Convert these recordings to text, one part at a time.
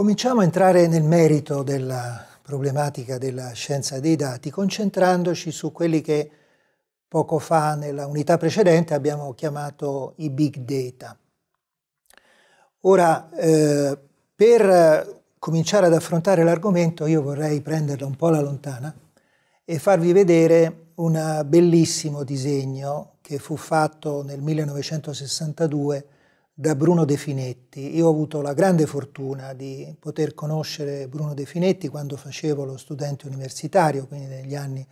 Cominciamo a entrare nel merito della problematica della scienza dei dati, concentrandoci su quelli che poco fa nella unità precedente abbiamo chiamato i big data. Ora, eh, per cominciare ad affrontare l'argomento, io vorrei prenderla un po' alla lontana e farvi vedere un bellissimo disegno che fu fatto nel 1962 da Bruno De Finetti. Io ho avuto la grande fortuna di poter conoscere Bruno De Finetti quando facevo lo studente universitario, quindi negli anni,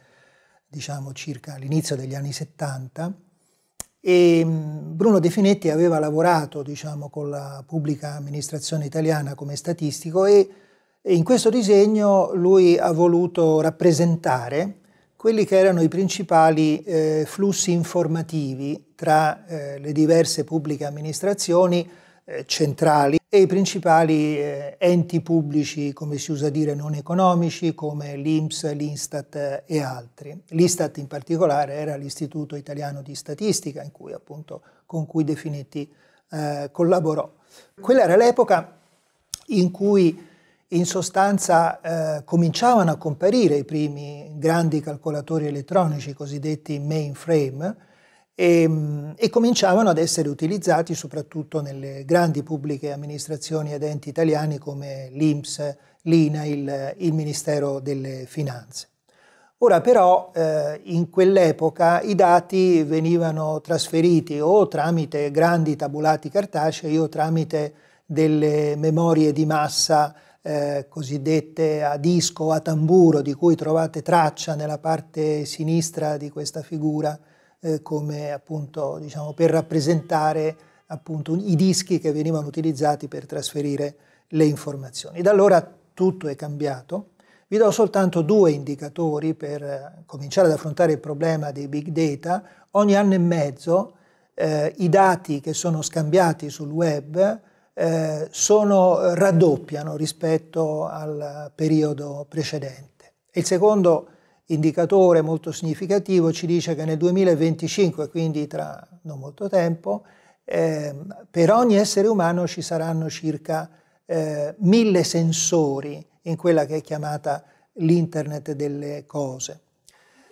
diciamo circa all'inizio degli anni 70. E mm, Bruno De Finetti aveva lavorato diciamo, con la pubblica amministrazione italiana come statistico e, in questo disegno lui ha voluto rappresentare quelli che erano i principali eh, flussi informativi tra eh, le diverse pubbliche amministrazioni eh, centrali e i principali eh, enti pubblici, come si usa dire, non economici, come l'INPS, l'Instat eh, e altri. L'Istat in particolare era l'Istituto Italiano di Statistica cui, appunto, con cui Definetti eh, collaborò. Quella era l'epoca in cui in sostanza eh, cominciavano a comparire i primi grandi calcolatori elettronici, i cosiddetti mainframe, e, ehm, e, cominciavano ad essere utilizzati soprattutto nelle grandi pubbliche amministrazioni ed enti italiani come l'INPS, l'INAIL, il Ministero delle Finanze. Ora però eh, in quell'epoca i dati venivano trasferiti o tramite grandi tabulati cartacei o tramite delle memorie di massa eh, cosiddette a disco o a tamburo di cui trovate traccia nella parte sinistra di questa figura eh, come appunto, diciamo, per rappresentare appunto, i dischi che venivano utilizzati per trasferire le informazioni. Da allora tutto è cambiato. Vi do soltanto due indicatori per eh, cominciare ad affrontare il problema dei big data. Ogni anno e mezzo eh, i dati che sono scambiati sul web eh, sono, raddoppiano rispetto al periodo precedente. Il secondo indicatore molto significativo ci dice che nel 2025, quindi tra non molto tempo, eh, per ogni essere umano ci saranno circa eh, mille sensori in quella che è chiamata l'internet delle cose.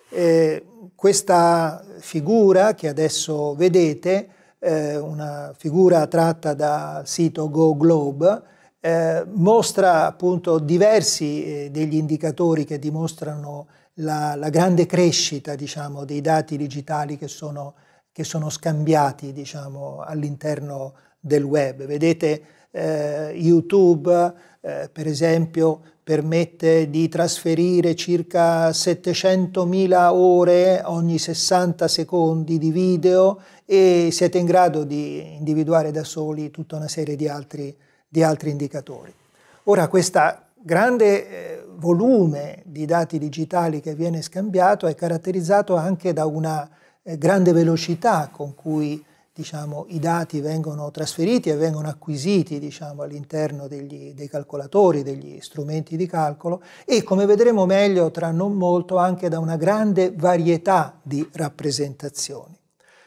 Eh, questa figura che adesso vedete, eh, una figura tratta dal sito Go Globe, eh, mostra appunto diversi eh, degli indicatori che dimostrano la, la grande crescita diciamo, dei dati digitali che sono, che sono scambiati diciamo, all'interno del web. Vedete eh, YouTube eh, per esempio permette di trasferire circa 700.000 ore ogni 60 secondi di video e siete in grado di individuare da soli tutta una serie di altri di altri indicatori. Ora questo grande eh, volume di dati digitali che viene scambiato è caratterizzato anche da una eh, grande velocità con cui diciamo, i dati vengono trasferiti e vengono acquisiti diciamo, all'interno dei calcolatori, degli strumenti di calcolo e come vedremo meglio tra non molto anche da una grande varietà di rappresentazioni.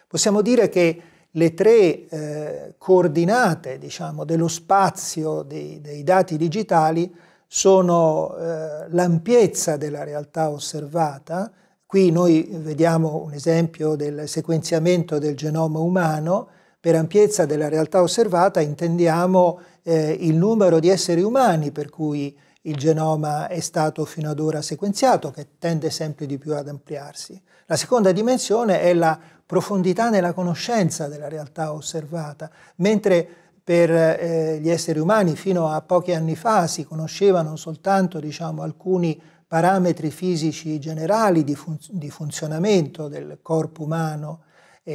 Possiamo dire che le tre eh, coordinate diciamo, dello spazio dei, dei, dati digitali sono eh, l'ampiezza della realtà osservata, qui noi vediamo un esempio del sequenziamento del genoma umano, per ampiezza della realtà osservata intendiamo eh, il numero di esseri umani per cui il genoma è stato fino ad ora sequenziato, che tende sempre di più ad ampliarsi. La seconda dimensione è la profondità nella conoscenza della realtà osservata, mentre per eh, gli esseri umani fino a pochi anni fa si conoscevano soltanto diciamo, alcuni parametri fisici generali di, fun di funzionamento del corpo umano,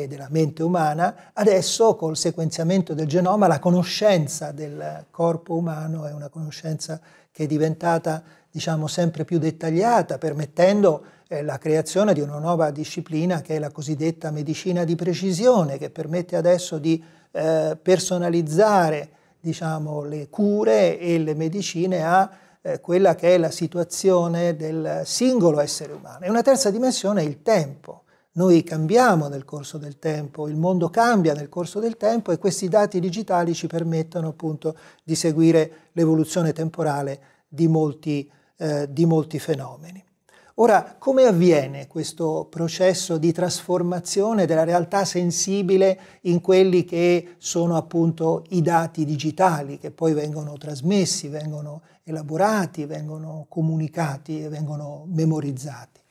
e della mente umana, adesso col sequenziamento del genoma la conoscenza del corpo umano è una conoscenza che è diventata diciamo, sempre più dettagliata, permettendo eh, la creazione di una nuova disciplina che è la cosiddetta medicina di precisione, che permette adesso di eh, personalizzare diciamo, le cure e le medicine a eh, quella che è la situazione del singolo essere umano. E una terza dimensione è il tempo. Noi cambiamo nel corso del tempo, il mondo cambia nel corso del tempo e questi dati digitali ci permettono appunto di seguire l'evoluzione temporale di molti, eh, di molti fenomeni. Ora, come avviene questo processo di trasformazione della realtà sensibile in quelli che sono appunto i dati digitali che poi vengono trasmessi, vengono elaborati, vengono comunicati e vengono memorizzati?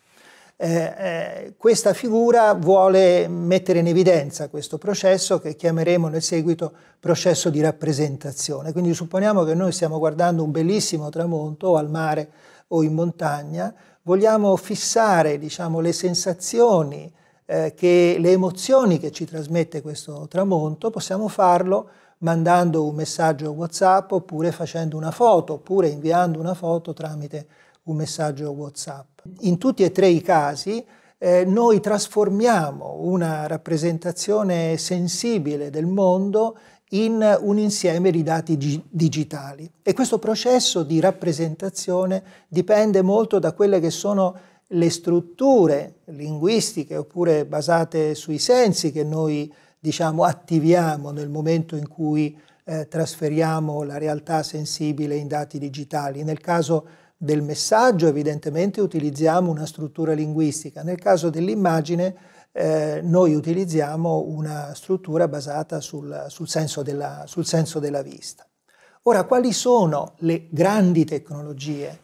Eh, eh, questa figura vuole mettere in evidenza questo processo che chiameremo nel seguito processo di rappresentazione. Quindi supponiamo che noi stiamo guardando un bellissimo tramonto o al mare o in montagna, vogliamo fissare diciamo, le sensazioni, eh, che, le emozioni che ci trasmette questo tramonto, possiamo farlo mandando un messaggio WhatsApp oppure facendo una foto oppure inviando una foto tramite un messaggio WhatsApp. In tutti e tre i casi eh, noi trasformiamo una rappresentazione sensibile del mondo in un insieme di dati digitali. E questo processo di rappresentazione dipende molto da quelle che sono le strutture linguistiche oppure basate sui sensi che noi diciamo attiviamo nel momento in cui eh, trasferiamo la realtà sensibile in dati digitali. Nel caso del messaggio evidentemente utilizziamo una struttura linguistica, nel caso dell'immagine eh, noi utilizziamo una struttura basata sul, sul, senso della, sul senso della vista. Ora, quali sono le grandi tecnologie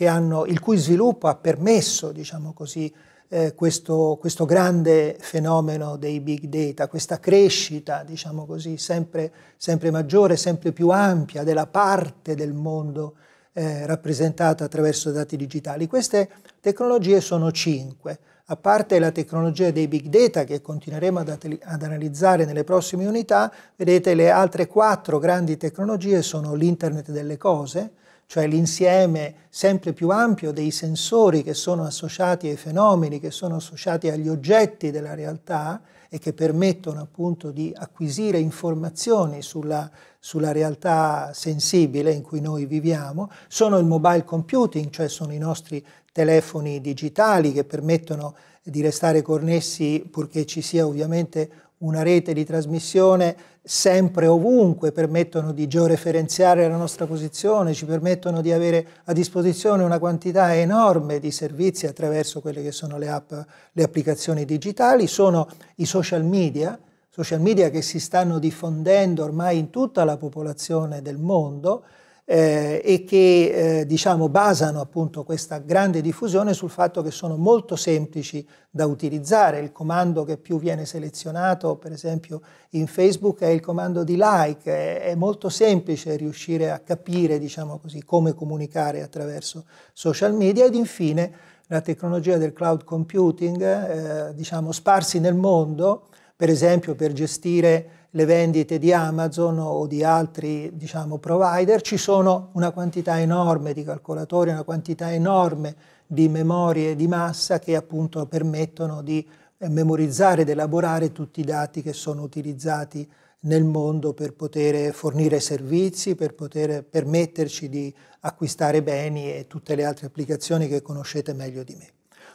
hanno, il cui sviluppo ha permesso, diciamo così, eh, questo, questo, grande fenomeno dei big data, questa crescita, diciamo così, sempre, sempre maggiore, sempre più ampia della parte del mondo eh, rappresentata attraverso dati digitali. Queste tecnologie sono cinque, a parte la tecnologia dei big data che continueremo ad, ad analizzare nelle prossime unità, vedete le altre quattro grandi tecnologie sono l'internet delle cose, cioè l'insieme sempre più ampio dei sensori che sono associati ai fenomeni, che sono associati agli oggetti della realtà, e che permettono appunto di acquisire informazioni sulla, sulla realtà sensibile in cui noi viviamo, sono il mobile computing, cioè sono i nostri telefoni digitali che permettono di restare connessi purché ci sia ovviamente una rete di trasmissione sempre ovunque, permettono di georeferenziare la nostra posizione, ci permettono di avere a disposizione una quantità enorme di servizi attraverso quelle che sono le app, le applicazioni digitali, sono i social media, social media che si stanno diffondendo ormai in tutta la popolazione del mondo, eh, e che eh, diciamo, basano appunto questa grande diffusione sul fatto che sono molto semplici da utilizzare. Il comando che più viene selezionato, per esempio in Facebook, è il comando di like, è, è molto semplice riuscire a capire diciamo così, come comunicare attraverso social media ed infine la tecnologia del cloud computing, eh, diciamo, sparsi nel mondo, per esempio per gestire le vendite di Amazon o di altri diciamo, provider, ci sono una quantità enorme di calcolatori, una quantità enorme di memorie di massa che appunto permettono di eh, memorizzare ed elaborare tutti i dati che sono utilizzati nel mondo per poter fornire servizi, per poter permetterci di acquistare beni e tutte le altre applicazioni che conoscete meglio di me.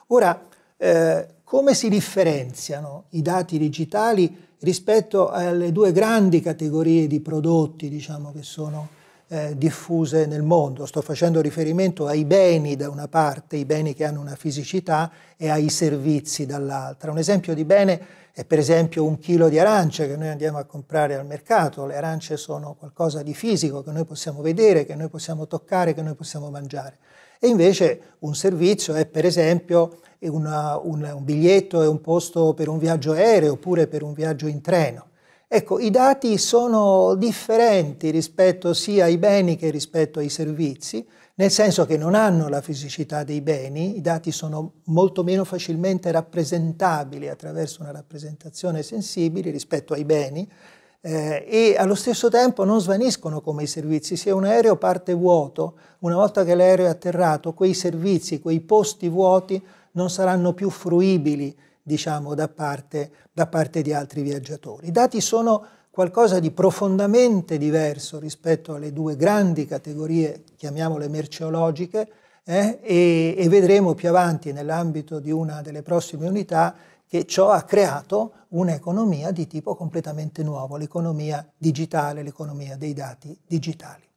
Ora, eh, come si differenziano i dati digitali rispetto alle due grandi categorie di prodotti diciamo, che sono eh, diffuse nel mondo? Sto facendo riferimento ai beni da una parte, i beni che hanno una fisicità, e ai servizi dall'altra. Un esempio di bene è per esempio un chilo di arance che noi andiamo a comprare al mercato. Le arance sono qualcosa di fisico che noi possiamo vedere, che noi possiamo toccare, che noi possiamo mangiare. E invece un servizio è per esempio una, un, un biglietto e un posto per un viaggio aereo oppure per un viaggio in treno. Ecco, i dati sono differenti rispetto sia ai beni che rispetto ai servizi, nel senso che non hanno la fisicità dei beni, i dati sono molto meno facilmente rappresentabili attraverso una rappresentazione sensibile rispetto ai beni, eh, e allo stesso tempo non svaniscono come i servizi. Se un aereo parte vuoto, una volta che l'aereo è atterrato, quei servizi, quei posti vuoti non saranno più fruibili diciamo, da, parte, da parte di altri viaggiatori. I dati sono qualcosa di profondamente diverso rispetto alle due grandi categorie, chiamiamole merceologiche, eh? e, e vedremo più avanti nell'ambito di una delle prossime unità che ciò ha creato un'economia di tipo completamente nuovo, l'economia digitale, l'economia dei dati digitali.